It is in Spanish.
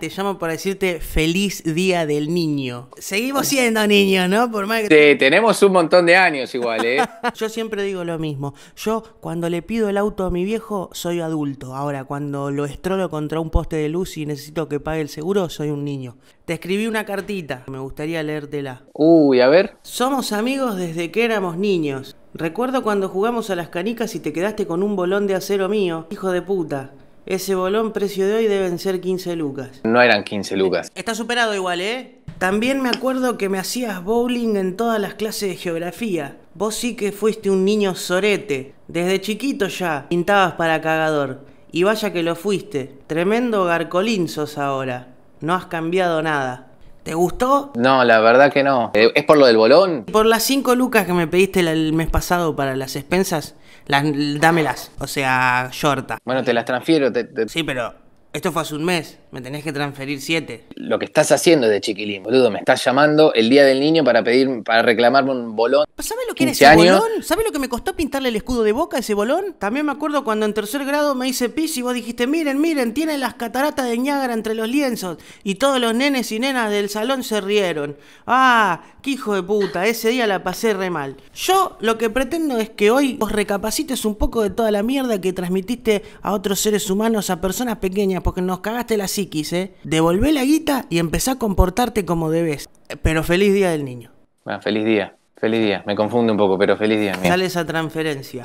Te llamo para decirte feliz día del niño. Seguimos siendo niños, ¿no? Por más que... Sí, tenemos un montón de años igual, ¿eh? Yo siempre digo lo mismo. Yo cuando le pido el auto a mi viejo, soy adulto. Ahora, cuando lo estrolo contra un poste de luz y necesito que pague el seguro, soy un niño. Te escribí una cartita. Me gustaría leértela. Uy, a ver. Somos amigos desde que éramos niños. Recuerdo cuando jugamos a las canicas y te quedaste con un bolón de acero mío. Hijo de puta. Ese bolón precio de hoy deben ser 15 lucas. No eran 15 lucas. Está superado igual, ¿eh? También me acuerdo que me hacías bowling en todas las clases de geografía. Vos sí que fuiste un niño sorete. Desde chiquito ya pintabas para cagador. Y vaya que lo fuiste. Tremendo garcolín ahora. No has cambiado nada. ¿Te gustó? No, la verdad que no. Eh, ¿Es por lo del bolón? Por las 5 lucas que me pediste el mes pasado para las expensas, las, dámelas. O sea, shorta. Bueno, te las transfiero. Sí, pero esto fue hace un mes, me tenés que transferir siete. Lo que estás haciendo es de chiquilín, boludo. Me estás llamando el día del niño para pedir, para reclamarme un bolón. ¿Sabes lo que era ese bolón? ¿Sabes lo que me costó pintarle el escudo de boca a ese bolón? También me acuerdo cuando en tercer grado me hice pis y vos dijiste, miren, miren, tienen las cataratas de Niágara entre los lienzos. Y todos los nenes y nenas del salón se rieron. Ah, qué hijo de puta, ese día la pasé re mal. Yo lo que pretendo es que hoy os recapacites un poco de toda la mierda que transmitiste a otros seres humanos, a personas pequeñas porque nos cagaste la psiquis, ¿eh? Devolvé la guita y empezá a comportarte como debes. Pero feliz día del niño. Bueno, ah, feliz día, feliz día. Me confunde un poco, pero feliz día. Sale esa transferencia.